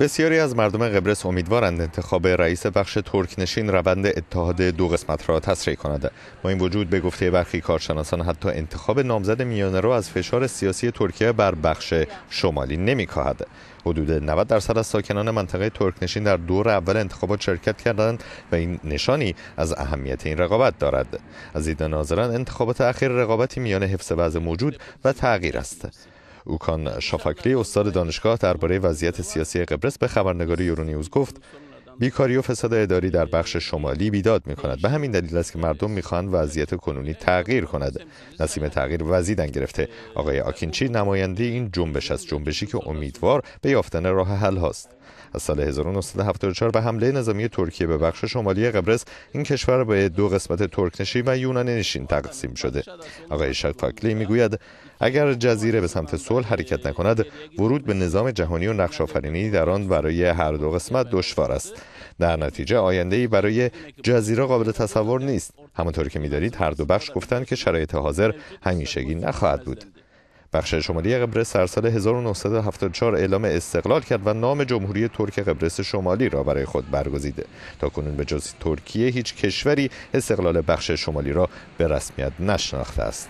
بسیاری از مردم قبرس امیدوارند انتخاب رئیس بخش ترک نشین روند اتحاد دو قسمت را تسریع کند با این وجود به گفته برخی کارشناسان حتی انتخاب نامزد میانه رو از فشار سیاسی ترکیه بر بخش شمالی نمیکاهد حدود 90 درصد از ساکنان منطقه ترکنشین در دور اول انتخابات شرکت کردند و این نشانی از اهمیت این رقابت دارد از دید ناظران انتخابات اخیر رقابتی میان حفظ وضع موجود و تغییر است اوکان شافاکلی استاد دانشگاه درباره وضعیت سیاسی قبرس به خبرنگاری یورونیوز گفت بیکاری و فساد اداری در بخش شمالی بیداد می کند به همین دلیل است که مردم میخواهند وضعیت کنونی تغییر کند نسیم تغییر وزیدن گرفته آقای آکینچی نماینده این جنبش است جنبشی که امیدوار به یافتن راه حل هاست از سال 1974 به حمله نظامی ترکیه به بخش شمالی قبرس این کشور به دو قسمت ترکنشین و یونانی نشین تقسیم شده آقای شفاکلی میگوید اگر جزیره به سمت صلح حرکت نکند ورود به نظام جهانی و نقش آفرینی در آن برای هر دو قسمت دشوار است در نتیجه آینده ای برای جزیره قابل تصور نیست همانطور که میدارید هر دو بخش گفتند که شرایط حاضر همیشگی نخواهد بود بخش شمالی قبرس در سال 1974 اعلام استقلال کرد و نام جمهوری ترک قبرس شمالی را برای خود برگزیده. تا کنون به جز ترکیه هیچ کشوری استقلال بخش شمالی را به رسمیت نشناخته است